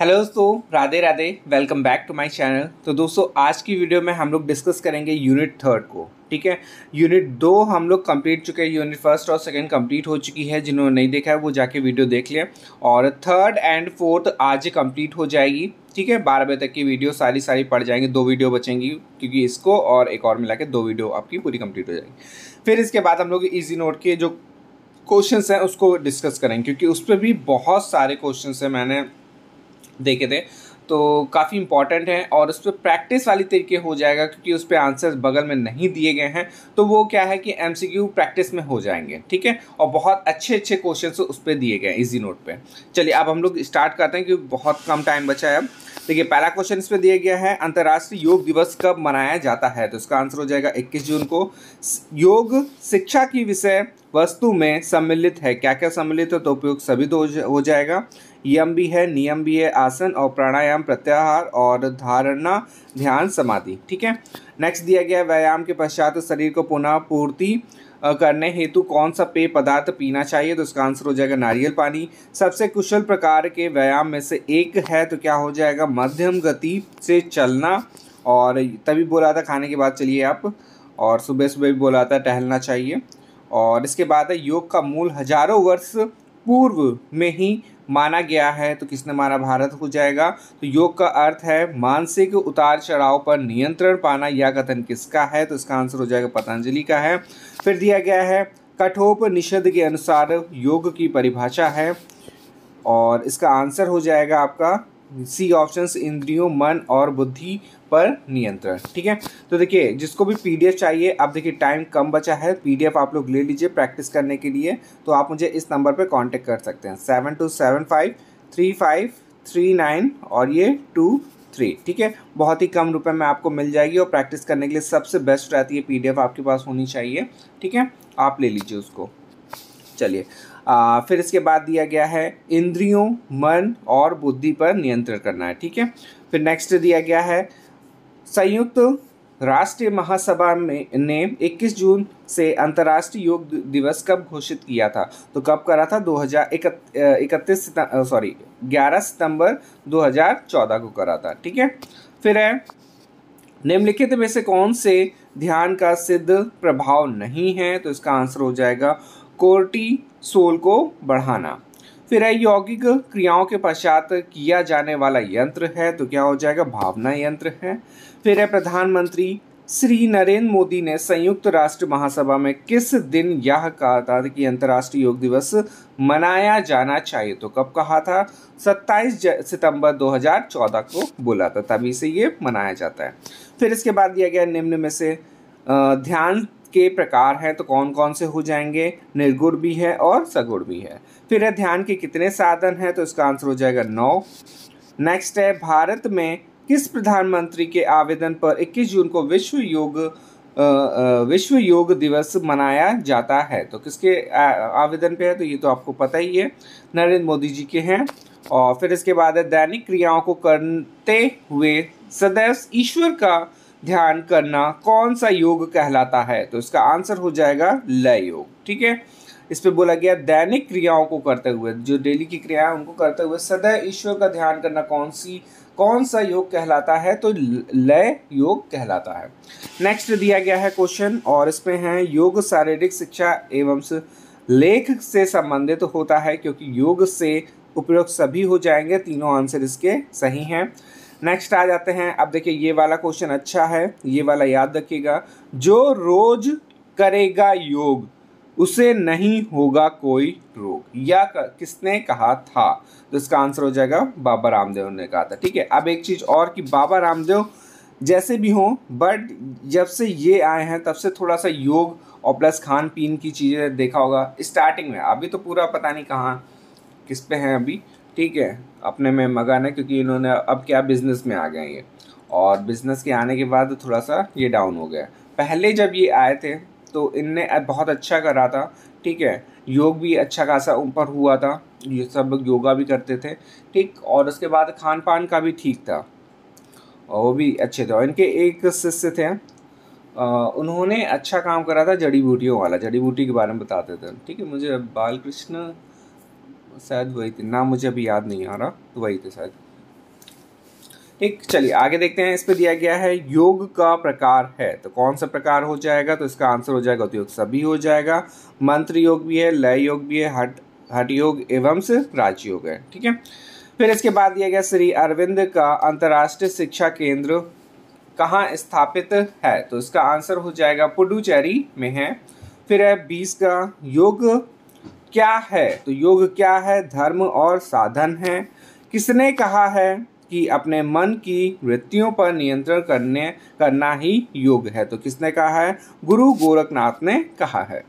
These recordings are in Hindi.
हेलो दोस्तों Radhe Radhe welcome back to my channel तो दोस्तों आज की वीडियो में हम लोग डिस्कस करेंगे यूनिट थर्ड को ठीक है यूनिट दो हम लोग कंप्लीट चुके हैं यूनिट फर्स्ट और सेकंड कंप्लीट हो चुकी है जिन्होंने नहीं देखा है वो जाके वीडियो देख लें और थर्ड एंड फोर्थ आज कंप्लीट हो जाएगी ठीक है बारह बजे तक की वीडियो सारी सारी पड़ जाएंगी दो वीडियो बचेंगी क्योंकि इसको और एक और मिला के दो वीडियो आपकी पूरी कम्प्लीट हो जाएगी फिर इसके बाद हम लोग ईजी नोट के जो क्वेश्चन हैं उसको डिस्कस करेंगे क्योंकि उस पर भी बहुत सारे क्वेश्चन हैं मैंने देखे थे तो काफ़ी इंपॉर्टेंट है और उस पर प्रैक्टिस वाली तरीके हो जाएगा क्योंकि उस पर आंसर्स बगल में नहीं दिए गए हैं तो वो क्या है कि एम प्रैक्टिस में हो जाएंगे ठीक है और बहुत अच्छे अच्छे क्वेश्चन उस पर दिए गए इजी नोट पर चलिए अब हम लोग स्टार्ट करते हैं क्योंकि बहुत कम टाइम बचा है अब देखिए पहला क्वेश्चन इस पर दिया गया है अंतर्राष्ट्रीय योग दिवस कब मनाया जाता है तो इसका आंसर हो जाएगा इक्कीस जून को योग शिक्षा की विषय वस्तु में सम्मिलित है क्या क्या सम्मिलित है तो उपयोग सभी तो हो जाएगा यम भी है नियम भी है आसन और प्राणायाम प्रत्याहार और धारणा ध्यान समाधि ठीक है नेक्स्ट दिया गया व्यायाम के पश्चात शरीर को पुनः पूर्ति करने हेतु कौन सा पेय पदार्थ पीना चाहिए तो उसका आंसर हो जाएगा नारियल पानी सबसे कुशल प्रकार के व्यायाम में से एक है तो क्या हो जाएगा मध्यम गति से चलना और तभी बोला था खाने के बाद चलिए आप और सुबह सुबह भी बोला था टहलना चाहिए और इसके बाद है योग का मूल हजारों वर्ष पूर्व में ही माना गया है तो किसने माना भारत हो जाएगा तो योग का अर्थ है मानसिक उतार चढ़ाव पर नियंत्रण पाना यह कथन किसका है तो इसका आंसर हो जाएगा पतंजलि का है फिर दिया गया है कठोप निषद के अनुसार योग की परिभाषा है और इसका आंसर हो जाएगा आपका सी ऑप्शंस इंद्रियों मन और बुद्धि पर नियंत्रण ठीक है तो देखिए जिसको भी पीडीएफ चाहिए अब देखिए टाइम कम बचा है पीडीएफ आप लोग ले लीजिए प्रैक्टिस करने के लिए तो आप मुझे इस नंबर पर कॉन्टेक्ट कर सकते हैं seven two seven five three five three nine और ये टू थ्री ठीक है बहुत ही कम रुपए में आपको मिल जाएगी और प्रैक्टिस करने के लिए सबसे बेस्ट रहती है पीडीएफ आपके पास होनी चाहिए ठीक है आप ले लीजिए उसको चलिए फिर इसके बाद दिया गया है इंद्रियों मन और बुद्धि पर नियंत्रण करना है ठीक है फिर नेक्स्ट दिया गया है संयुक्त राष्ट्र महासभा में ने 21 जून से अंतर्राष्ट्रीय योग दिवस कब घोषित किया था तो कब करा था दो हज़ार इकतीस सॉरी 11 सितंबर 2014 को करा था ठीक है फिर है निम्नलिखित में से कौन से ध्यान का सिद्ध प्रभाव नहीं है तो इसका आंसर हो जाएगा कोर्टी सोल को बढ़ाना फिर है यौगिक क्रियाओं के पश्चात किया जाने वाला यंत्र है तो क्या हो जाएगा भावना यंत्र है फिर है प्रधानमंत्री श्री नरेंद्र मोदी ने संयुक्त राष्ट्र महासभा में किस दिन यह कहा था कि अंतर्राष्ट्रीय योग दिवस मनाया जाना चाहिए तो कब कहा था 27 सितंबर 2014 को बोला था तभी से ये मनाया जाता है फिर इसके बाद दिया गया निम्न में से ध्यान के प्रकार हैं तो कौन कौन से हो जाएंगे निर्गुण भी है और सगुण भी है फिर है ध्यान के कितने साधन हैं तो इसका आंसर हो जाएगा नौ नेक्स्ट है भारत में किस प्रधानमंत्री के आवेदन पर 21 जून को विश्व योग विश्व योग दिवस मनाया जाता है तो किसके आवेदन पे है तो ये तो आपको पता ही है नरेंद्र मोदी जी के हैं और फिर इसके बाद है दैनिक क्रियाओं को करते हुए सदैव ईश्वर का ध्यान करना कौन सा योग कहलाता है तो इसका आंसर हो जाएगा लय योग ठीक है इस पर बोला गया दैनिक क्रियाओं को करते हुए जो डेली की क्रियाएं उनको करते हुए सदैव ईश्वर का ध्यान करना कौन सी कौन सा योग कहलाता है तो लय योग कहलाता है नेक्स्ट दिया गया है क्वेश्चन और इसमें है योग शारीरिक शिक्षा एवं लेख से संबंधित तो होता है क्योंकि योग से उपयोग सभी हो जाएंगे तीनों आंसर इसके सही हैं नेक्स्ट आ जाते हैं अब देखिए ये वाला क्वेश्चन अच्छा है ये वाला याद रखिएगा जो रोज करेगा योग उसे नहीं होगा कोई रोग या किसने कहा था तो इसका आंसर हो जाएगा बाबा रामदेव ने कहा था ठीक है अब एक चीज़ और कि बाबा रामदेव जैसे भी हों बट जब से ये आए हैं तब से थोड़ा सा योग और प्लस खान पीन की चीज़ें देखा होगा स्टार्टिंग में अभी तो पूरा पता नहीं कहाँ किस पे हैं अभी ठीक है अपने में मगन है क्योंकि इन्होंने अब क्या बिज़नेस में आ गए ये और बिज़नेस के आने के बाद थोड़ा सा ये डाउन हो गया पहले जब ये आए थे तो इनने बहुत अच्छा करा था ठीक है योग भी अच्छा खासा ऊपर हुआ था ये सब योगा भी करते थे ठीक और उसके बाद खान पान का भी ठीक था और वो भी अच्छे थे और इनके एक शिष्य थे आ, उन्होंने अच्छा काम करा था जड़ी बूटियों वाला जड़ी बूटी के बारे में बताते थे ठीक है मुझे बालकृष्ण शायद वही थे नाम मुझे अभी याद नहीं आ रहा तो वही थे शायद ठीक चलिए आगे देखते हैं इस पर दिया गया है योग का प्रकार है तो कौन सा प्रकार हो जाएगा तो इसका आंसर हो जाएगा तो योग सभी हो जाएगा मंत्र योग भी है लय योग भी है हट हट योग एवं से राजयोग है ठीक है फिर इसके बाद दिया गया श्री अरविंद का अंतर्राष्ट्रीय शिक्षा केंद्र कहाँ स्थापित है तो इसका आंसर हो जाएगा पुडुचेरी में है फिर है बीस का योग क्या है तो योग क्या है धर्म और साधन है किसने कहा है कि अपने मन की वृत्तियों पर नियंत्रण करने करना ही योग है तो किसने कहा है गुरु गोरखनाथ ने कहा है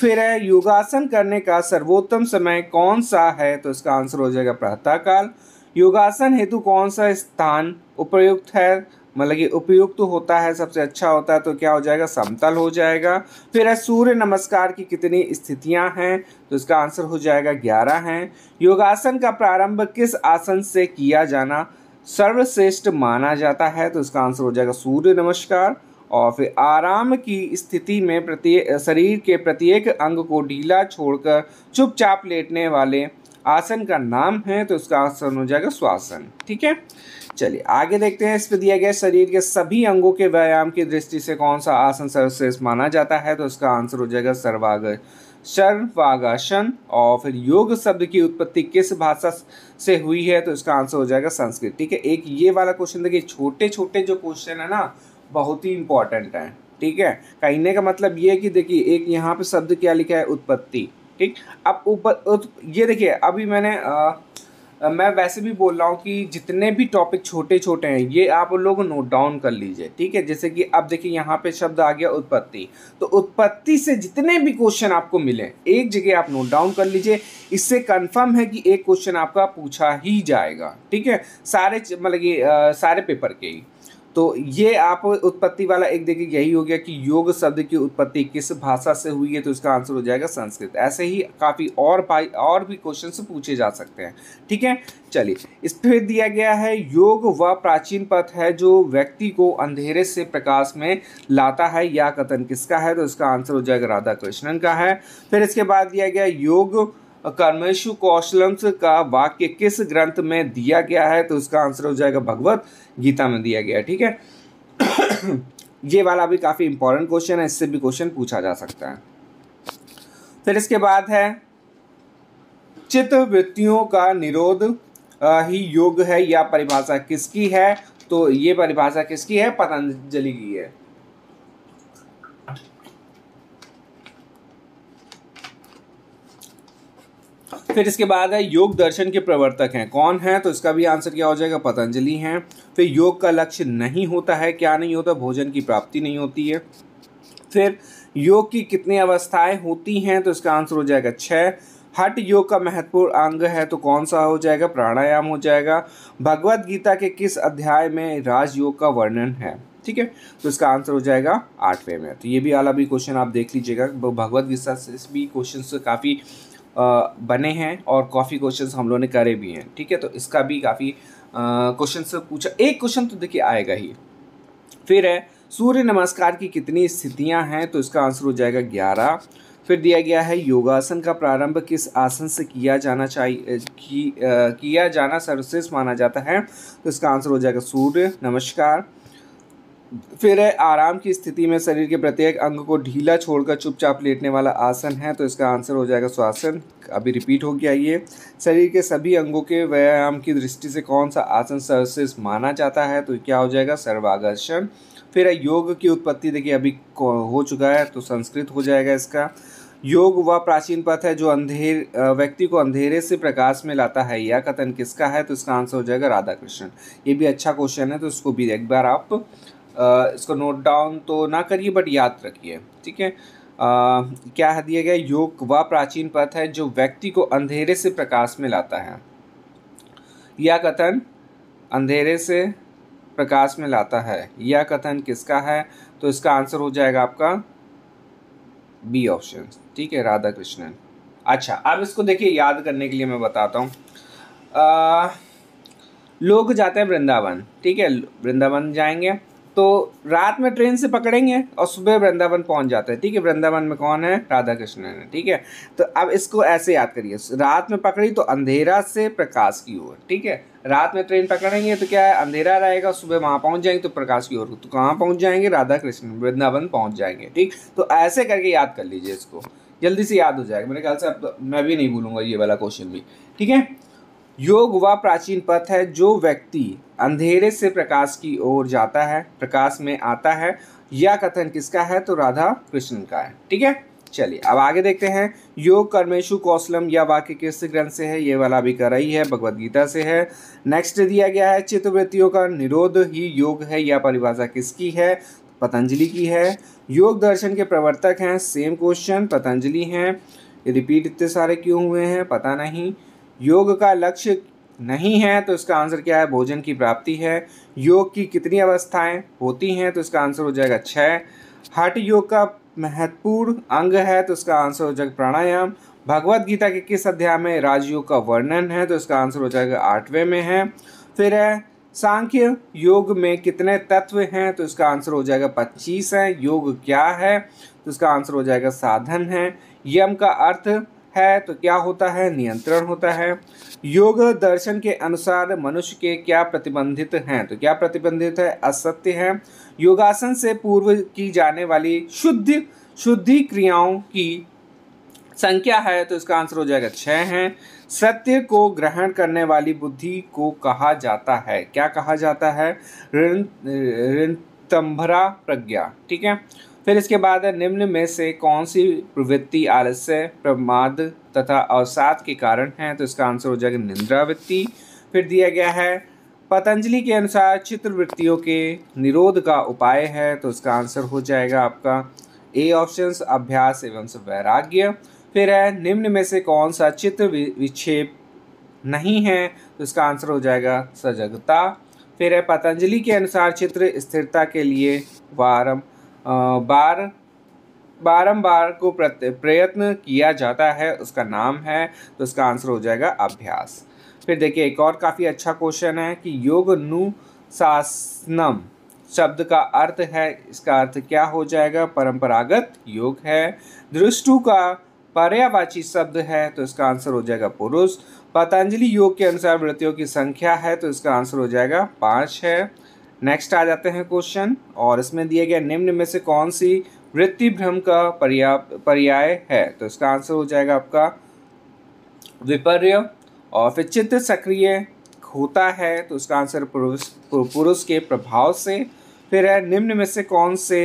फिर है योगासन करने का सर्वोत्तम समय कौन सा है तो इसका आंसर हो जाएगा प्रातः काल योगासन हेतु कौन सा स्थान उपयुक्त है मतलब कि उपयुक्त तो होता है सबसे अच्छा होता है तो क्या हो जाएगा समतल हो जाएगा फिर है सूर्य नमस्कार की कितनी स्थितियां हैं तो इसका आंसर हो जाएगा ग्यारह हैं योगासन का प्रारंभ किस आसन से किया जाना सर्वश्रेष्ठ माना जाता है तो इसका आंसर हो जाएगा सूर्य नमस्कार और फिर आराम की स्थिति में प्रत्येक शरीर के प्रत्येक अंग को ढीला छोड़कर चुपचाप लेटने वाले आसन का नाम है तो इसका आंसर हो जाएगा स्वासन ठीक है चलिए आगे देखते हैं इस पर दिया गया शरीर के सभी अंगों के व्यायाम की दृष्टि से कौन सा आसन सर्वश्रेष्ठ माना जाता है तो इसका आंसर हो जाएगा सर्वाग सर्वागासन और फिर योग शब्द की उत्पत्ति किस भाषा से हुई है तो इसका आंसर हो जाएगा संस्कृत ठीक है एक ये वाला क्वेश्चन देखिए छोटे छोटे जो क्वेश्चन है ना बहुत ही इंपॉर्टेंट है ठीक है कहने का मतलब ये है कि देखिए एक यहाँ पे शब्द क्या लिखा है उत्पत्ति ठीक अब ऊपर ये देखिए अभी मैंने आ, मैं वैसे भी बोल रहा हूँ कि जितने भी टॉपिक छोटे छोटे हैं ये आप लोग नोट डाउन कर लीजिए ठीक है जैसे कि अब देखिए यहाँ पे शब्द आ गया उत्पत्ति तो उत्पत्ति से जितने भी क्वेश्चन आपको मिले एक जगह आप नोट डाउन कर लीजिए इससे कंफर्म है कि एक क्वेश्चन आपका पूछा ही जाएगा ठीक है सारे मतलब कि सारे पेपर के ही तो ये आप उत्पत्ति वाला एक देखिए यही हो गया कि योग शब्द की उत्पत्ति किस भाषा से हुई है तो इसका आंसर हो जाएगा संस्कृत ऐसे ही काफ़ी और भाई और भी क्वेश्चन पूछे जा सकते हैं ठीक है चलिए इस फिर दिया गया है योग वह प्राचीन पथ है जो व्यक्ति को अंधेरे से प्रकाश में लाता है या कथन किसका है तो इसका आंसर हो जाएगा राधा कृष्णन का है फिर इसके बाद दिया गया योग कर्मेशु कौशलम्स का वाक्य किस ग्रंथ में दिया गया है तो उसका आंसर हो जाएगा भगवत गीता में दिया गया ठीक है ये वाला भी काफ़ी इंपॉर्टेंट क्वेश्चन है इससे भी क्वेश्चन पूछा जा सकता है फिर इसके बाद है चित्त वृत्तियों का निरोध ही योग है या परिभाषा किसकी है तो ये परिभाषा किसकी है पतंजलि की है फिर इसके बाद है योग दर्शन के प्रवर्तक हैं कौन है तो इसका भी आंसर क्या हो जाएगा पतंजलि हैं फिर योग का लक्ष्य नहीं होता है क्या नहीं होता भोजन की प्राप्ति नहीं होती है फिर योग की कितनी अवस्थाएं होती हैं तो इसका आंसर हो जाएगा छः हट योग का महत्वपूर्ण अंग है तो कौन सा हो जाएगा प्राणायाम हो जाएगा भगवत गीता के किस अध्याय में राजयोग का वर्णन है ठीक है तो इसका आंसर हो जाएगा आठवें में तो ये भी आला भी क्वेश्चन आप देख लीजिएगा भगवत गीता से भी क्वेश्चन काफ़ी बने हैं और काफ़ी क्वेश्चन हम लोगों ने करे भी हैं ठीक है तो इसका भी काफ़ी क्वेश्चन पूछा एक क्वेश्चन तो देखिए आएगा ही फिर है सूर्य नमस्कार की कितनी स्थितियां हैं तो इसका आंसर हो जाएगा ग्यारह फिर दिया गया है योगासन का प्रारंभ किस आसन से किया जाना चाहिए कि, किया जाना सर्वश्रेष्ठ माना जाता है तो इसका आंसर हो जाएगा सूर्य नमस्कार फिर है आराम की स्थिति में शरीर के प्रत्येक अंग को ढीला छोड़कर चुपचाप लेटने वाला आसन है तो इसका आंसर हो जाएगा स्वासन अभी रिपीट हो गया ये शरीर के सभी अंगों के व्यायाम की दृष्टि से कौन सा आसन सर्वश्रेष्ठ माना जाता है तो क्या हो जाएगा सर्वागर्षण फिर है योग की उत्पत्ति देखिए अभी हो चुका है तो संस्कृत हो जाएगा इसका योग वह प्राचीन पथ है जो अंधेर व्यक्ति को अंधेरे से प्रकाश में लाता है यह कथन किसका है तो इसका आंसर हो जाएगा राधा कृष्ण ये भी अच्छा क्वेश्चन है तो इसको भी एक बार आप इसको नोट डाउन तो ना करिए बट याद रखिए ठीक है क्या है दिया गया योग वह प्राचीन पथ है जो व्यक्ति को अंधेरे से प्रकाश में लाता है यह कथन अंधेरे से प्रकाश में लाता है यह कथन किसका है तो इसका आंसर हो जाएगा आपका बी ऑप्शन ठीक है राधा कृष्णन अच्छा अब इसको देखिए याद करने के लिए मैं बताता हूँ लोग जाते हैं वृंदावन ठीक है वृंदावन जाएंगे तो रात में ट्रेन से पकड़ेंगे और सुबह वृंदावन पहुंच जाते हैं ठीक है वृंदावन में कौन है राधा कृष्ण है ठीक है तो अब इसको ऐसे याद करिए रात में पकड़ी तो अंधेरा से प्रकाश की ओर ठीक है रात में ट्रेन पकड़ेंगे तो क्या है अंधेरा रहेगा सुबह वहाँ पहुँच जाएंगे तो प्रकाश की ओर तो कहाँ पहुँच जाएंगे राधा कृष्ण वृंदावन पहुँच जाएंगे ठीक तो ऐसे करके याद कर लीजिए इसको जल्दी से याद हो जाएगा मेरे ख्याल से अब तो मैं भी नहीं भूलूंगा ये वाला क्वेश्चन भी ठीक है योग वह प्राचीन पथ है जो व्यक्ति अंधेरे से प्रकाश की ओर जाता है प्रकाश में आता है यह कथन किसका है तो राधा कृष्ण का है ठीक है चलिए अब आगे देखते हैं योग कर्मेशु कौशलम यह वाक्य किस ग्रंथ से है ये वाला भी कर रही है भगवत गीता से है नेक्स्ट दिया गया है चित्तवृत्तियों का निरोध ही योग है यह परिभाषा किसकी है पतंजलि की है योग दर्शन के प्रवर्तक हैं सेम क्वेश्चन पतंजलि हैं रिपीट इतने सारे क्यों हुए हैं पता नहीं योग का लक्ष्य नहीं है तो इसका आंसर क्या है भोजन की प्राप्ति है योग की कितनी अवस्थाएं होती हैं तो इसका आंसर हो जाएगा छः हठ योग का महत्वपूर्ण अंग है तो इसका आंसर हो जाएगा प्राणायाम भगवत गीता के किस अध्याय में राजयोग का वर्णन है तो इसका आंसर हो जाएगा आठवें में है फिर है सांख्य योग में कितने तत्व हैं तो इसका आंसर हो जाएगा पच्चीस है योग क्या है तो इसका आंसर हो जाएगा साधन है यम का अर्थ है तो क्या होता है नियंत्रण होता है योग दर्शन के अनुसार मनुष्य के क्या प्रतिबंधित हैं तो क्या प्रतिबंधित है असत्य है योगासन से पूर्व की जाने वाली शुद्ध शुद्धि क्रियाओं की संख्या है तो इसका आंसर हो जाएगा छः है सत्य को ग्रहण करने वाली बुद्धि को कहा जाता है क्या कहा जाता है ऋण ऋण तंभरा प्रज्ञा ठीक है फिर इसके बाद है निम्न में से कौन सी प्रवृत्ति आलस्य प्रमाद तथा अवसाद के कारण है तो इसका आंसर हो जाएगा निंद्रावृत्ति फिर दिया गया है पतंजलि के अनुसार चित्रवृत्तियों के निरोध का उपाय है तो इसका आंसर हो जाएगा आपका ए ऑप्शन अभ्यास एवं वैराग्य फिर है निम्न में से कौन सा चित्र विक्षेप नहीं है तो इसका आंसर हो जाएगा सजगता फिर है पतंजलि के अनुसार चित्र स्थिरता के लिए वारंभ बार बारंबार को प्रयत्न किया जाता है उसका नाम है तो इसका आंसर हो जाएगा अभ्यास फिर देखिए एक और काफ़ी अच्छा क्वेश्चन है कि योग नुशासनम शब्द का अर्थ है इसका अर्थ क्या हो जाएगा परंपरागत योग है दृष्टु का पर्यावाची शब्द है तो इसका आंसर हो जाएगा पुरुष पतंजलि योग के अनुसार वृत्तियों की संख्या है तो इसका आंसर हो जाएगा पाँच है नेक्स्ट आ जाते हैं क्वेश्चन और इसमें दिया गया निम्न में से कौन सी वृत्ति भ्रम का पर्याय है तो इसका आंसर हो जाएगा आपका विपर्य और फिर चित्त सक्रिय होता है तो उसका आंसर पुरुष पुरुष के प्रभाव से फिर है निम्न में से कौन से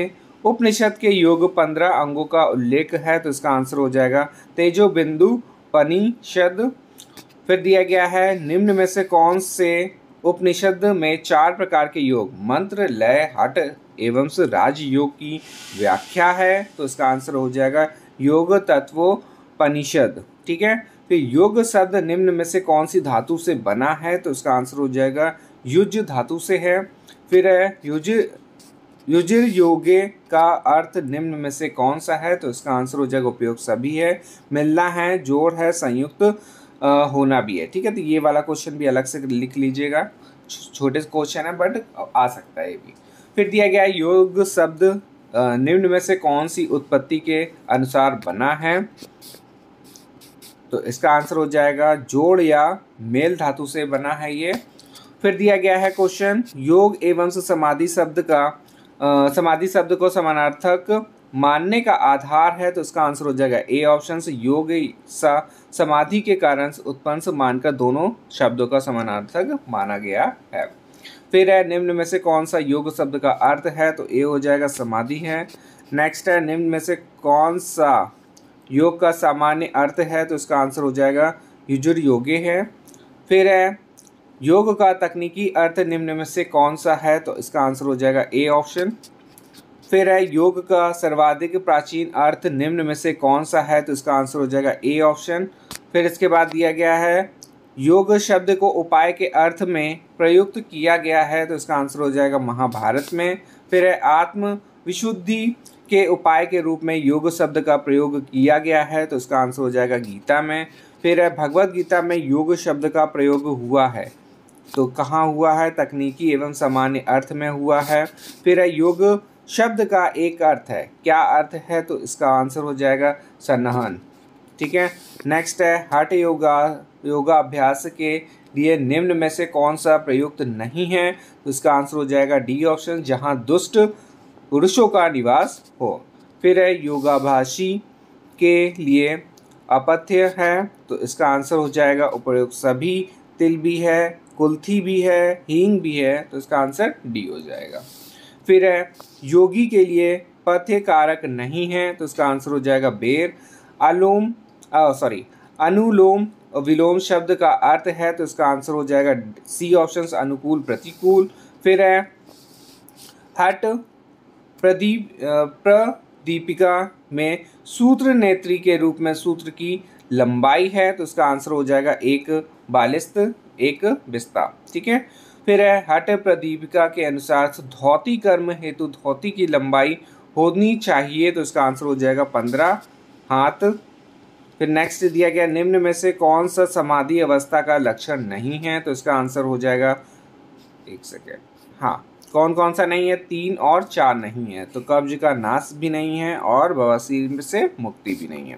उपनिषद के योग पंद्रह अंगों का उल्लेख है तो इसका आंसर हो जाएगा तेजो बिंदु पनिषद फिर दिया गया है निम्न में से कौन से उपनिषद में चार प्रकार के योग मंत्र लय हट एवं राज योग की व्याख्या है तो इसका आंसर हो जाएगा योग पनिषद ठीक है फिर योग शब्द निम्न में से कौन सी धातु से बना है तो इसका आंसर हो जाएगा युज धातु से है फिर युज युजिर योगे का अर्थ निम्न में से कौन सा है तो इसका आंसर हो जाएगा उपयोग सभी है मिलना है जोड़ है संयुक्त होना भी है ठीक है तो ये वाला क्वेश्चन भी अलग से लिख लीजिएगा छोटे क्वेश्चन है बट आ सकता है ये भी फिर दिया गया योग शब्द निम्न में से कौन सी उत्पत्ति के अनुसार बना है तो इसका आंसर हो जाएगा जोड़ या मेल धातु से बना है ये फिर दिया गया है क्वेश्चन योग एवं समाधि शब्द का समाधि शब्द को समानार्थक मानने का आधार है तो इसका आंसर हो जाएगा ए ऑप्शन योग सा समाधि के कारण उत्पन्न मानकर दोनों शब्दों का समानार्थक माना गया है फिर है निम्न में से कौन सा योग शब्द का अर्थ है तो ए हो जाएगा समाधि है नेक्स्ट है निम्न में से कौन सा योग का सामान्य अर्थ है तो इसका आंसर हो जाएगा युजुर योगे है फिर है योग का तकनीकी अर्थ निम्न में से कौन सा है तो इसका आंसर हो जाएगा ए ऑप्शन फिर है योग का सर्वाधिक प्राचीन अर्थ निम्न में से कौन सा है तो इसका आंसर हो जाएगा ए ऑप्शन फिर इसके बाद दिया गया है योग शब्द को उपाय के अर्थ में प्रयुक्त किया गया है तो इसका आंसर हो जाएगा महाभारत में फिर है आत्म विशुद्धि के उपाय के रूप में योग शब्द का प्रयोग किया गया है तो इसका आंसर हो जाएगा गीता में फिर है भगवद गीता में योग शब्द का प्रयोग हुआ है तो कहाँ हुआ है तकनीकी एवं सामान्य अर्थ में हुआ है फिर है योग शब्द का एक अर्थ है क्या अर्थ है तो इसका आंसर हो जाएगा सन्नहन ठीक है नेक्स्ट है हठ योगा योगाभ्यास के लिए निम्न में से कौन सा प्रयुक्त नहीं है तो इसका आंसर हो जाएगा डी ऑप्शन जहाँ दुष्ट पुरुषों का निवास हो फिर है योगाभाषी के लिए अपथ्य है तो इसका आंसर हो जाएगा उपयुक्त सभी तिल भी है कुल्थी भी है हींग भी है तो इसका आंसर डी हो जाएगा फिर है योगी के लिए पथ्य कारक नहीं है तो इसका आंसर हो जाएगा बेर अलोम सॉरी अनुलोम विलोम शब्द का अर्थ है तो इसका आंसर हो जाएगा सी ऑप्शन अनुकूल प्रतिकूल फिर है हट प्रदीप प्रदीपिका में सूत्र नेत्री के रूप में सूत्र की लंबाई है तो इसका आंसर हो जाएगा एक बालिस्त एक बिस्ता ठीक है फिर है हट प्रदीपिका के अनुसार धोती कर्म हेतु धोती की लंबाई होनी चाहिए तो इसका आंसर हो जाएगा पंद्रह हाथ फिर नेक्स्ट दिया गया निम्न में से कौन सा समाधि अवस्था का लक्षण नहीं है तो इसका आंसर हो जाएगा एक सेकेंड हाँ कौन कौन सा नहीं है तीन और चार नहीं है तो कब्ज का नाश भी नहीं है और बवासीर से मुक्ति भी नहीं है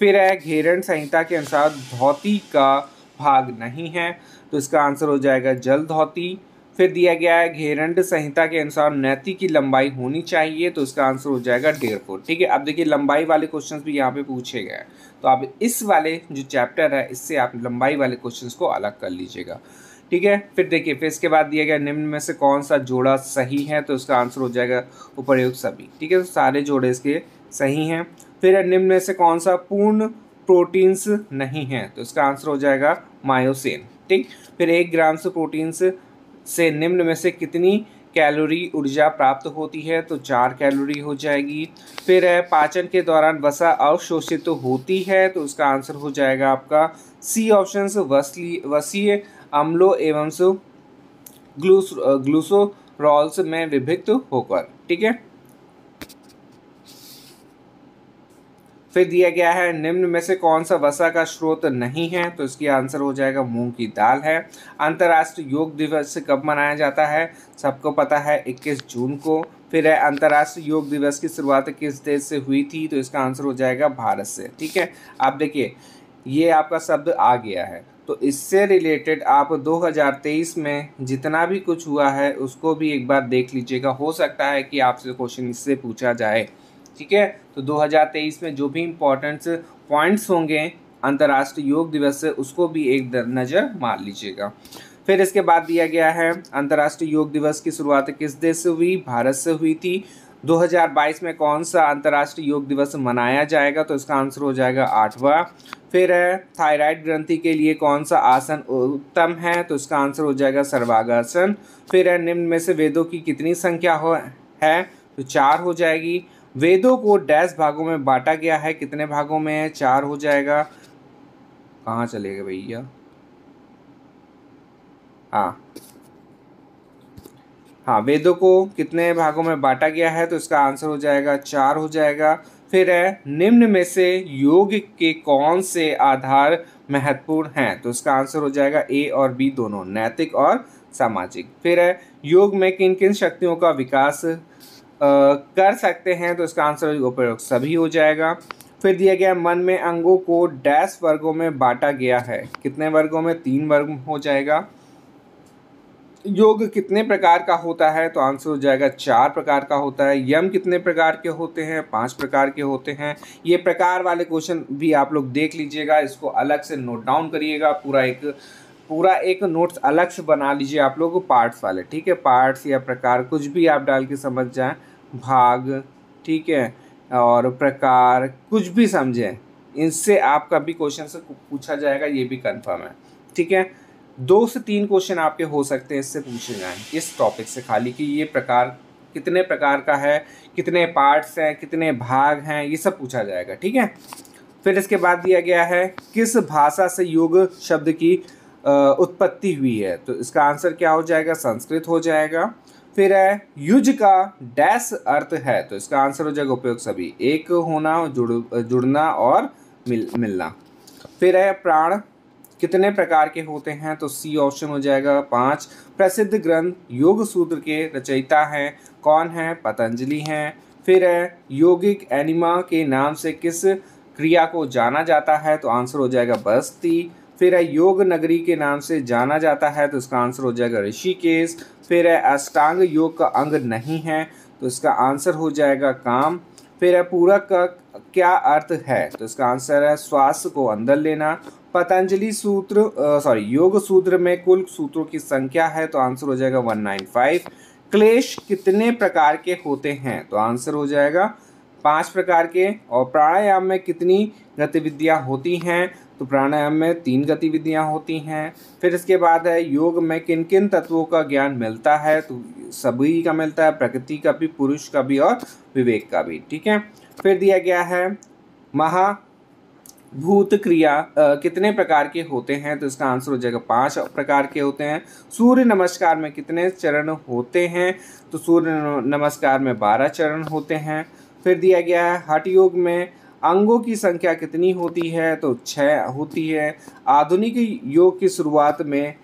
फिर है घेरण संहिता के अनुसार धोती का भाग नहीं है तो इसका आंसर हो जाएगा जल धोती फिर दिया गया है घेरंड संहिता के अनुसार नैति की लंबाई होनी चाहिए तो इसका आंसर हो जाएगा डेढ़ फुट ठीक है अब देखिए लंबाई वाले क्वेश्चंस भी यहाँ पे पूछे गए हैं तो आप इस वाले जो चैप्टर है इससे आप लंबाई वाले क्वेश्चंस को अलग कर लीजिएगा ठीक है फिर देखिए फिर इसके बाद दिया गया निम्न में से कौन सा जोड़ा सही है तो इसका आंसर हो जाएगा उपरयुक्त सभी ठीक है तो सारे जोड़े इसके सही हैं फिर निम्न में से कौन सा पूर्ण प्रोटीन्स नहीं है तो इसका आंसर हो जाएगा मायोसिन ठीक फिर एक ग्राम से प्रोटीन से से निम्न में से कितनी कैलोरी ऊर्जा प्राप्त होती है तो चार कैलोरी हो जाएगी फिर है पाचन के दौरान वसा अवशोषित तो होती है तो उसका आंसर हो जाएगा आपका सी ऑप्शन वसली वसीय अम्लो एवं ग्लूस ग्लूसोरॉल्स में विभिक्त होकर ठीक है फिर दिया गया है निम्न में से कौन सा वसा का स्रोत नहीं है तो इसकी आंसर हो जाएगा मूंग की दाल है अंतर्राष्ट्रीय योग दिवस कब मनाया जाता है सबको पता है 21 जून को फिर है अंतर्राष्ट्रीय योग दिवस की शुरुआत किस देश से हुई थी तो इसका आंसर हो जाएगा भारत से ठीक है आप देखिए ये आपका शब्द आ गया है तो इससे रिलेटेड आप 2023 में जितना भी कुछ हुआ है उसको भी एक बार देख लीजिएगा हो सकता है कि आपसे क्वेश्चन इससे पूछा जाए ठीक है तो 2023 में जो भी इम्पोर्टेंट्स पॉइंट्स होंगे अंतर्राष्ट्रीय योग दिवस से उसको भी एक नज़र मार लीजिएगा फिर इसके बाद दिया गया है अंतर्राष्ट्रीय योग दिवस की शुरुआत किस देश से हुई भारत से हुई थी 2022 में कौन सा अंतर्राष्ट्रीय योग दिवस मनाया जाएगा तो इसका आंसर हो जाएगा आठवा फिर थायराइड ग्रंथि के लिए कौन सा आसन उत्तम है तो इसका आंसर हो जाएगा सर्वागासन फिर है निम्न में से वेदों की कितनी संख्या हो है तो चार हो जाएगी वेदों को डैश भागों में बांटा गया है कितने भागों में है चार हो जाएगा कहाँ चलेगा भैया हाँ हाँ वेदों को कितने भागों में बांटा गया है तो इसका आंसर हो जाएगा चार हो जाएगा फिर है निम्न में से योग के कौन से आधार महत्वपूर्ण हैं तो इसका आंसर हो जाएगा ए और बी दोनों नैतिक और सामाजिक फिर है योग में किन किन शक्तियों का विकास कर सकते हैं तो इसका आंसर उपयोग सभी हो जाएगा फिर दिया गया मन में अंगों को डैश वर्गों में बांटा गया है कितने वर्गों में तीन वर्ग हो जाएगा योग कितने प्रकार का होता है तो आंसर हो जाएगा चार प्रकार का होता है यम कितने प्रकार के होते हैं पांच प्रकार के होते हैं ये प्रकार वाले क्वेश्चन भी आप लोग देख लीजिएगा इसको अलग से नोट डाउन करिएगा पूरा एक पूरा एक नोट्स अलग से बना लीजिए आप लोग पार्ट्स वाले ठीक है पार्ट्स या प्रकार कुछ भी आप डाल के समझ जाएं भाग ठीक है और प्रकार कुछ भी समझें इनसे आपका भी क्वेश्चन से पूछा जाएगा ये भी कंफर्म है ठीक है दो से तीन क्वेश्चन आपके हो सकते हैं इससे पूछे जाएँ इस टॉपिक से खाली कि ये प्रकार कितने प्रकार का है कितने पार्ट्स हैं कितने भाग हैं ये सब पूछा जाएगा ठीक है फिर इसके बाद दिया गया है किस भाषा से योग शब्द की उत्पत्ति हुई है तो इसका आंसर क्या हो जाएगा संस्कृत हो जाएगा फिर है युज का डैश अर्थ है तो इसका आंसर हो जाएगा उपयोग सभी एक होना जुड़ जुड़ना और मिल मिलना फिर है प्राण कितने प्रकार के होते हैं तो सी ऑप्शन हो जाएगा पांच प्रसिद्ध ग्रंथ योग सूत्र के रचयिता हैं कौन है पतंजलि हैं फिर है योगिक एनिमा के नाम से किस क्रिया को जाना जाता है तो आंसर हो जाएगा बस्ती फिर है योग नगरी के नाम से जाना जाता है तो इसका आंसर हो जाएगा ऋषिकेश फिर है अष्टांग योग का अंग नहीं है तो इसका आंसर हो जाएगा काम फिर है पूरक का क्या अर्थ है तो इसका आंसर है स्वास्थ्य को अंदर लेना पतंजलि सूत्र सॉरी योग सूत्र में कुल सूत्रों की संख्या है तो आंसर हो जाएगा वन नाइन फाइव क्लेश कितने प्रकार के होते हैं तो आंसर हो जाएगा पांच प्रकार के और प्राणायाम में कितनी गतिविधियां होती हैं तो प्राणायाम में तीन गतिविधियाँ होती हैं फिर इसके बाद है योग में किन किन तत्वों का ज्ञान मिलता है तो सभी का मिलता है प्रकृति का भी पुरुष का भी और विवेक का भी ठीक है फिर दिया गया है महा भूत क्रिया आ, कितने प्रकार के होते हैं तो इसका आंसर हो जाएगा पांच प्रकार के होते हैं सूर्य नमस्कार में कितने चरण होते हैं तो सूर्य नमस्कार में बारह चरण होते हैं फिर दिया गया है हठ योग में अंगों की संख्या कितनी होती है तो छः होती है आधुनिक योग की शुरुआत में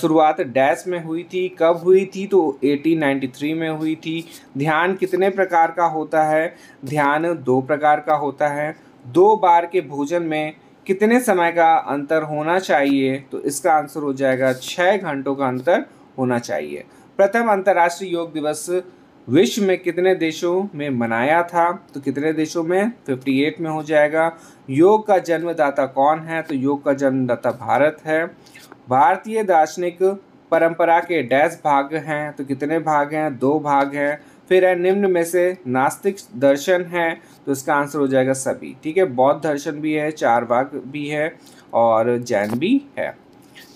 शुरुआत डैश में हुई थी कब हुई थी तो 1893 में हुई थी ध्यान कितने प्रकार का होता है ध्यान दो प्रकार का होता है दो बार के भोजन में कितने समय का अंतर होना चाहिए तो इसका आंसर हो जाएगा छः घंटों का अंतर होना चाहिए प्रथम अंतर्राष्ट्रीय योग दिवस विश्व में कितने देशों में मनाया था तो कितने देशों में 58 में हो जाएगा योग का जन्मदाता कौन है तो योग का जन्मदाता भारत है भारतीय दार्शनिक परंपरा के डैश भाग हैं तो कितने भाग हैं दो भाग हैं फिर है निम्न में से नास्तिक दर्शन है तो इसका आंसर हो जाएगा सभी ठीक है बौद्ध दर्शन भी है चार भाग भी है और जैन भी है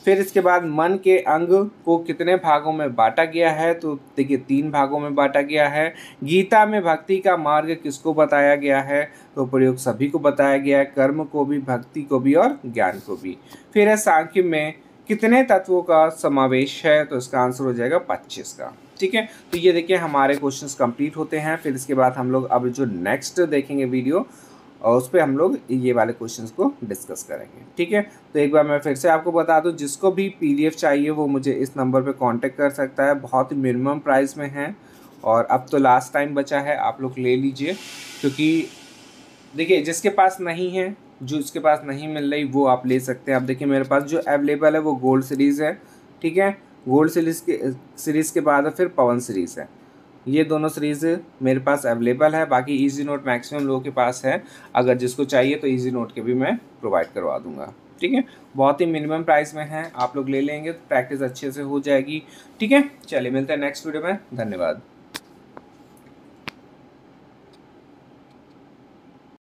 फिर इसके बाद मन के अंग को कितने भागों में बांटा गया है तो देखिए तीन भागों में बांटा गया है गीता में भक्ति का मार्ग किसको बताया गया है तो प्रयोग सभी को बताया गया है कर्म को भी भक्ति को भी और ज्ञान को भी फिर है सांख्य में कितने तत्वों का समावेश है तो इसका आंसर हो जाएगा पच्चीस का ठीक है तो ये देखिए हमारे क्वेश्चंस कंप्लीट होते हैं फिर इसके बाद हम लोग अब जो नेक्स्ट देखेंगे वीडियो और उस पर हम लोग ये वाले क्वेश्चन को डिस्कस करेंगे ठीक है तो एक बार मैं फिर से आपको बता दूँ जिसको भी पी चाहिए वो मुझे इस नंबर पर कॉन्टेक्ट कर सकता है बहुत ही मिनिमम प्राइस में है और अब तो लास्ट टाइम बचा है आप लोग ले लीजिए क्योंकि देखिए जिसके पास नहीं है जो इसके पास नहीं मिल रही वो आप ले सकते हैं आप देखिए मेरे पास जो अवेलेबल है वो गोल्ड सीरीज़ है ठीक है गोल्ड सीरीज़ के सीरीज़ के बाद फिर पवन सीरीज़ है ये दोनों सीरीज़ मेरे पास अवेलेबल है बाकी ईजी नोट मैक्सिमम लोगों के पास है अगर जिसको चाहिए तो ईजी नोट के भी मैं प्रोवाइड करवा दूंगा ठीक है बहुत ही मिनिमम प्राइस में है आप लोग ले लेंगे तो प्रैक्टिस अच्छे से हो जाएगी ठीक है चलिए मिलते हैं नेक्स्ट वीडियो में धन्यवाद